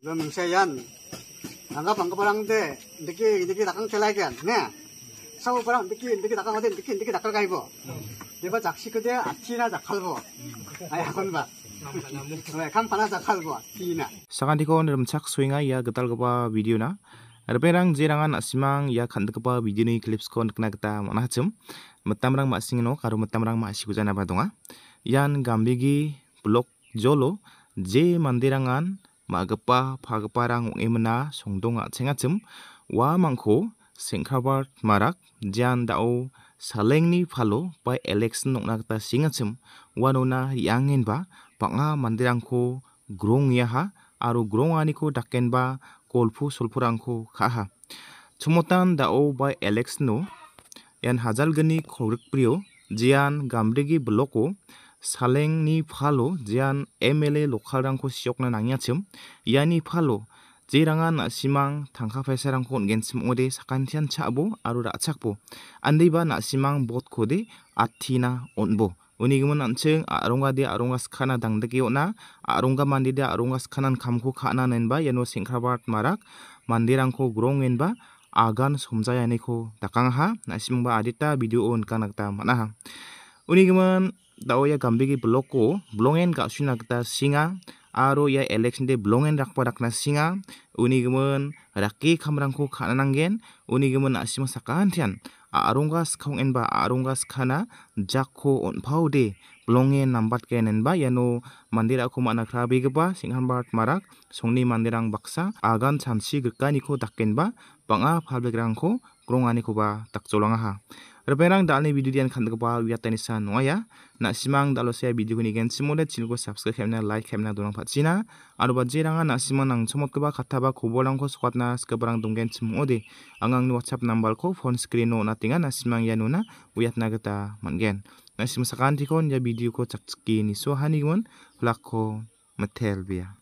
lo mengsayan anggap anggap orang teh diki diki takang celaikan ne sabu orang diki diki takang ada diki diki takal kaibo dia baca aksi kerja aksi nada kalbo ayah kon ba kan panas kalbo tina sangat dikon dalam cak swinga ya getal kepa video na ada Arperang jerangan asimang ya kan kepa video ni clips kon kena kita mana hacem metamrang masingno karo metamrang masiku jana badonga yan gambigi blok jolo J mandirangan 마그빠 파그빠랑 옹에무나 송동아 챙아쯤 와 많고 생카바 마락 지안다오 살랭니 팔로 바이 엘렉스 녹나그다 싱아쯤 와노나 양엔바 방아 만드랑코 그롱야하 아로 그롱아니코 닥겐바 골프 솔프랑코 카하 초모탄 다오 바이 엘렉스노 얀 하잘그니 코르크프리오 지안 감르기 블로코 살랭니 팔로 지안 MLA 로컬랑코 시옥나 낭야침 야니 팔로 제랑한 시망 당카 페세랑코 온겐심 오데 사칸티안 차보 아루라 착보 안데이바 나시망 봇코데 아티나 온보 은이금은 안층 아롱가디 아롱가 스카나 당득이오나 아롱가 만디데 아롱가 스카난 감코 카나넨바 예노 싱크라바트 마락 만디랑코 그롱엔바 아간 솜자야네코 다강하 나시망바 아디타 비디오 온카낙다 마나하 은이금은 tao ya gambigi bloko blongen ka suna kita singa aro ya election de blongen rakpa rakna singa uni gemen raki kamrangko kana nanggen uni gemen asima sakahan tian arongga skong enba arongga skana jakko onpau de blongen nambat kenenba yano mandira ko mana krabi geba singhanbat marak songni mandirang baksa agan ko gkaniko ba. banga ba gronganikoba takjolanga ha Reperang dalam video dian khan dagba wiya tenisa noya na simang da lo sia video ni gen simode chilgo subscribe khamna like khamna dorang phatsina aru ba orang ah, na simang nang chomot ba khatha ba khobolang ko swatna skabrang semua de. angang ni whatsapp number ko phone screen no na tinga na simang ya nona uyatna gata mangen na simang sakan tikon ya video ko chakchki ni so hanigon lakko metel